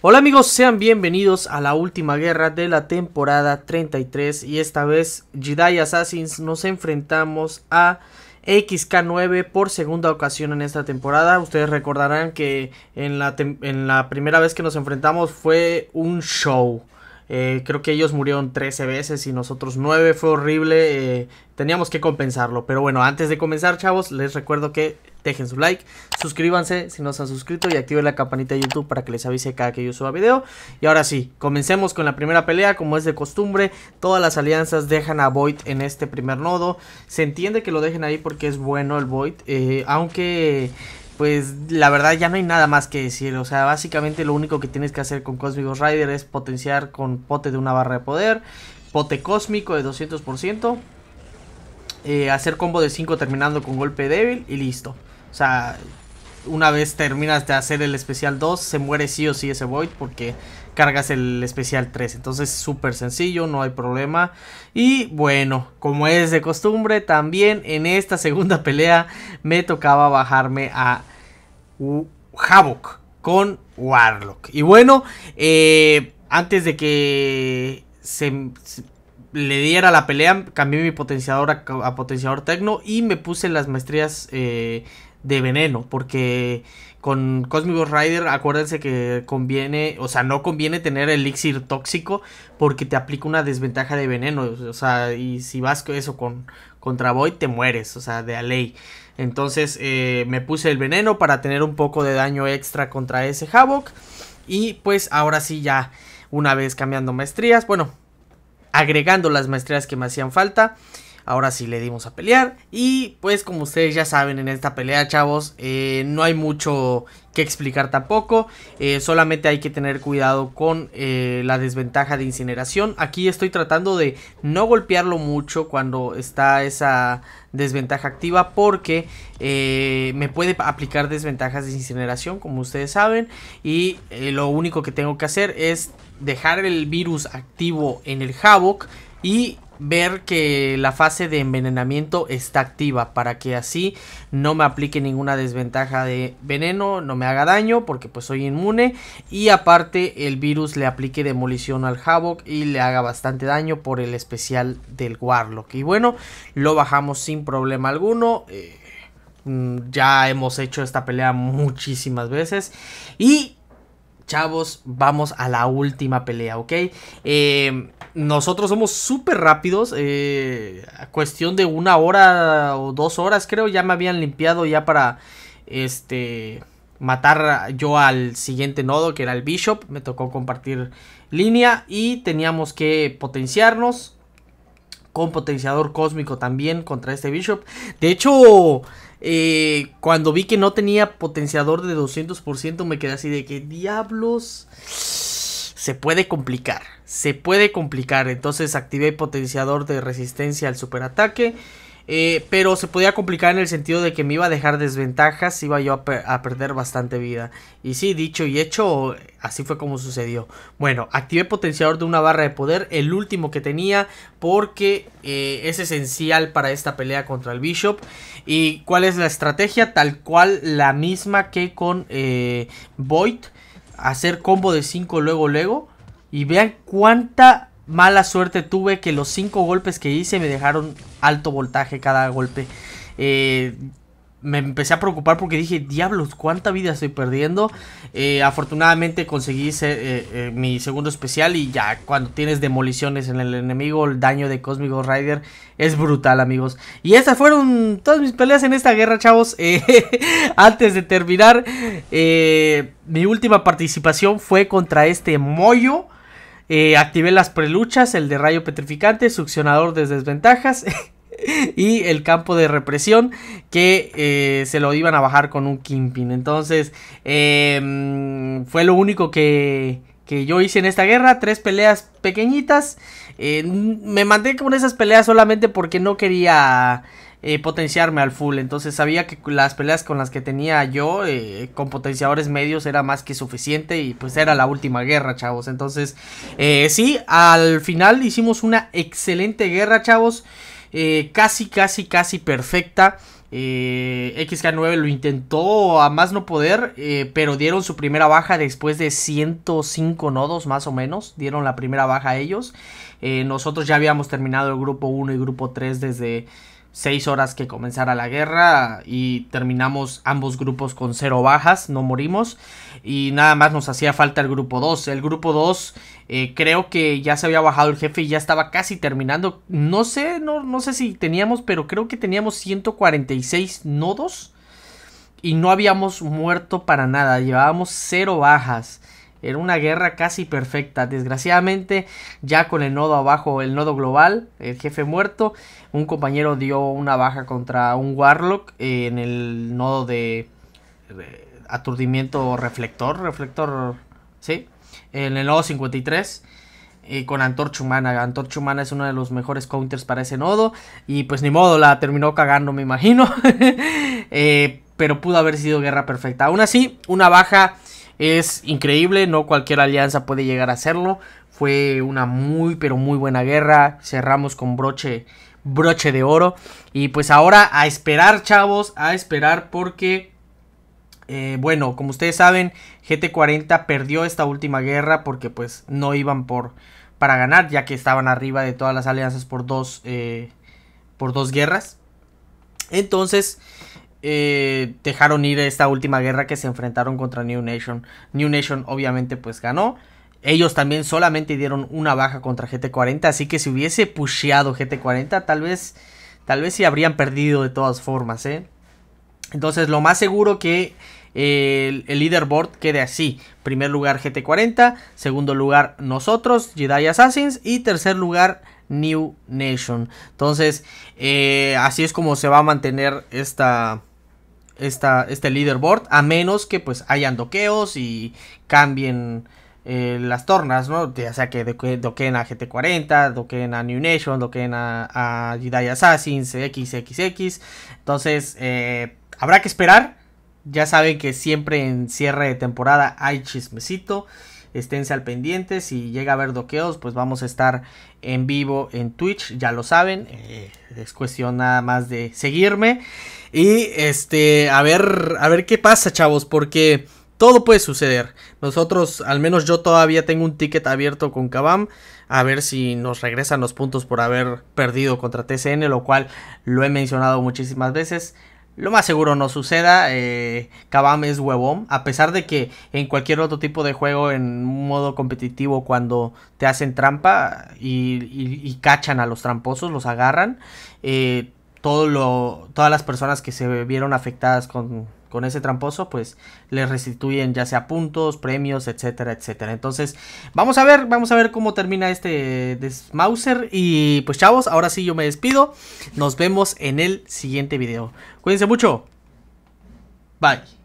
Hola amigos, sean bienvenidos a la última guerra de la temporada 33 y esta vez Jedi Assassins nos enfrentamos a XK9 por segunda ocasión en esta temporada. Ustedes recordarán que en la, en la primera vez que nos enfrentamos fue un show. Eh, creo que ellos murieron 13 veces y nosotros 9. Fue horrible. Eh, teníamos que compensarlo. Pero bueno, antes de comenzar, chavos, les recuerdo que dejen su like, suscríbanse si no se han suscrito y activen la campanita de YouTube para que les avise cada que yo suba video. Y ahora sí, comencemos con la primera pelea, como es de costumbre, todas las alianzas dejan a Void en este primer nodo. Se entiende que lo dejen ahí porque es bueno el Void, eh, aunque pues la verdad ya no hay nada más que decir. O sea, básicamente lo único que tienes que hacer con Cosmic Rider es potenciar con pote de una barra de poder, pote cósmico de 200%, eh, hacer combo de 5 terminando con golpe débil y listo. O sea, una vez terminas de hacer el especial 2, se muere sí o sí ese Void porque cargas el especial 3. Entonces súper sencillo, no hay problema. Y bueno, como es de costumbre, también en esta segunda pelea me tocaba bajarme a Havoc con Warlock. Y bueno, eh, antes de que se, le diera la pelea, cambié mi potenciador a, potenciador tecno y me puse las maestrías eh, de veneno, porque con Cosmic Rider acuérdense que conviene, o sea, no conviene tener elixir tóxico porque te aplica una desventaja de veneno, o sea, y si vas eso con contra te mueres, o sea, de a ley. Entonces eh, me puse el veneno para tener un poco de daño extra contra ese Havoc y pues ahora sí ya una vez cambiando maestrías, bueno, agregando las maestrías que me hacían falta. Ahora sí le dimos a pelear. Y pues como ustedes ya saben en esta pelea, chavos, eh, no hay mucho que explicar tampoco. Eh, solamente hay que tener cuidado con eh, la desventaja de incineración. Aquí estoy tratando de no golpearlo mucho cuando está esa desventaja activa porque me puede aplicar desventajas de incineración como ustedes saben y lo único que tengo que hacer es dejar el virus activo en el Havoc y ver que la fase de envenenamiento está activa para que así no me aplique ninguna desventaja de veneno, no me haga daño porque pues soy inmune y aparte el virus le aplique demolición al Havoc y le haga bastante daño por el especial del Warlock y bueno lo bajamos sin problema alguno eh, mm, ya hemos hecho esta pelea muchísimas veces y chavos vamos a la última pelea ok eh nosotros somos súper rápidos. Eh, a cuestión de una hora o dos horas, creo, ya me habían limpiado ya para este matar yo al siguiente nodo que era el Bishop. Me tocó compartir línea y teníamos que potenciarnos con potenciador cósmico también contra este Bishop. De hecho, eh, cuando vi que no tenía potenciador de 200%, me quedé así de que diablos se puede complicar. Se puede complicar. Entonces activé potenciador de resistencia al superataque. Eh, pero se podía complicar en el sentido de que me iba a dejar desventajas, iba yo a, perder bastante vida. Y sí, dicho y hecho, así fue como sucedió. Bueno, activé potenciador de una barra de poder, el último que tenía, porque eh, es esencial para esta pelea contra el Bishop. ¿Y cuál es la estrategia? Tal cual la misma que con eh, Void hacer combo de 5 luego, luego. Y vean cuánta mala suerte tuve que los 5 golpes que hice me dejaron alto voltaje cada golpe. Eh, me empecé a preocupar porque dije, diablos, cuánta vida estoy perdiendo. Eh, afortunadamente conseguí eh, eh, mi segundo especial y ya cuando tienes demoliciones en el enemigo, el daño de Cosmic Rider es brutal, amigos. Y estas fueron todas mis peleas en esta guerra, chavos. antes de terminar, mi última participación fue contra este mollo. activé las preluchas, el de rayo petrificante, succionador de desventajas. y el campo de represión que eh, se lo iban a bajar con un kingpin. Entonces, em, fue lo único que, yo hice en esta guerra, tres peleas pequeñitas. Eh, me mandé con esas peleas solamente porque no quería eh, potenciarme al full. Entonces sabía que las peleas con las que tenía yo, con potenciadores medios, era más que suficiente. Y pues era la última guerra, chavos. Entonces, sí, al final hicimos una excelente guerra, chavos. Eh, casi, casi, casi perfecta. Eh, XK9 lo intentó a más no poder, eh, pero dieron su primera baja después de 105 nodos más o menos. Dieron la primera baja a ellos. nosotros ya habíamos terminado el grupo 1 y grupo 3 desde, seis horas que comenzara la guerra y terminamos ambos grupos con cero bajas, no morimos y nada más nos hacía falta el grupo 2. El grupo 2 eh, creo que ya se había bajado el jefe y ya estaba casi terminando. No sé, no, no sé si teníamos, pero creo que teníamos 146 nodos y no habíamos muerto para nada, llevábamos cero bajas. Era una guerra casi perfecta. Desgraciadamente, ya con el nodo abajo, el nodo global, el jefe muerto, un compañero dio una baja contra un Warlock eh, en el nodo de, aturdimiento reflector, reflector, ¿sí? En el nodo 53. Eh, con Antorcha Humana. Antorcha Humana es uno de los mejores counters para ese nodo. Y pues ni modo, la terminó cagando, me imagino. Eh, pero pudo haber sido guerra perfecta. Aún así, una baja es increíble, no cualquier alianza puede llegar a hacerlo. Fue una muy pero muy buena guerra. Cerramos con broche broche de oro y pues ahora a esperar, chavos, a esperar porque eh, bueno, como ustedes saben, GT40 perdió esta última guerra porque pues no iban por para ganar, ya que estaban arriba de todas las alianzas por dos eh, por dos guerras. Entonces, eh, dejaron ir esta última guerra que se enfrentaron contra New Nation. New Nation obviamente pues ganó. Ellos también solamente dieron una baja contra GT40, así que si hubiese pusheado GT40, tal vez tal vez si habrían perdido de todas formas, ¿eh? Entonces, lo más seguro que eh, el, leaderboard quede así. Primer lugar GT40, segundo lugar nosotros, Jedi Assassins y tercer lugar New Nation. Entonces, así es como se va a mantener esta, este leaderboard, a menos que pues hayan doqueos y cambien eh, las tornas, ¿no? Ya sea que doqueen a GT40, doqueen a New Nation, Doquen a, Jedi Assassins, XXX. Entonces, eh, habrá que esperar. Ya saben que siempre en cierre de temporada hay chismecito esténse al pendiente, si llega a haber doqueos, pues vamos a estar en vivo en Twitch, ya lo saben, eh, es cuestión nada más de seguirme y este, a ver, a ver qué pasa, chavos, porque todo puede suceder. Nosotros, al menos yo todavía tengo un ticket abierto con Kabam. A ver si nos regresan los puntos por haber perdido contra TCN, lo cual lo he mencionado muchísimas veces. Lo más seguro no suceda. Eh, Kabam es huevón. A pesar de que en cualquier otro tipo de juego, en modo competitivo, cuando te hacen trampa y, cachan a los tramposos, los agarran. Eh, todo lo, todas las personas que se vieron afectadas con, con ese tramposo, pues le restituyen ya sea puntos, premios, etcétera, etcétera. Entonces, vamos a ver, vamos a ver cómo termina este Desmauser. Y pues chavos, ahora sí yo me despido. Nos vemos en el siguiente video. Cuídense mucho. Bye.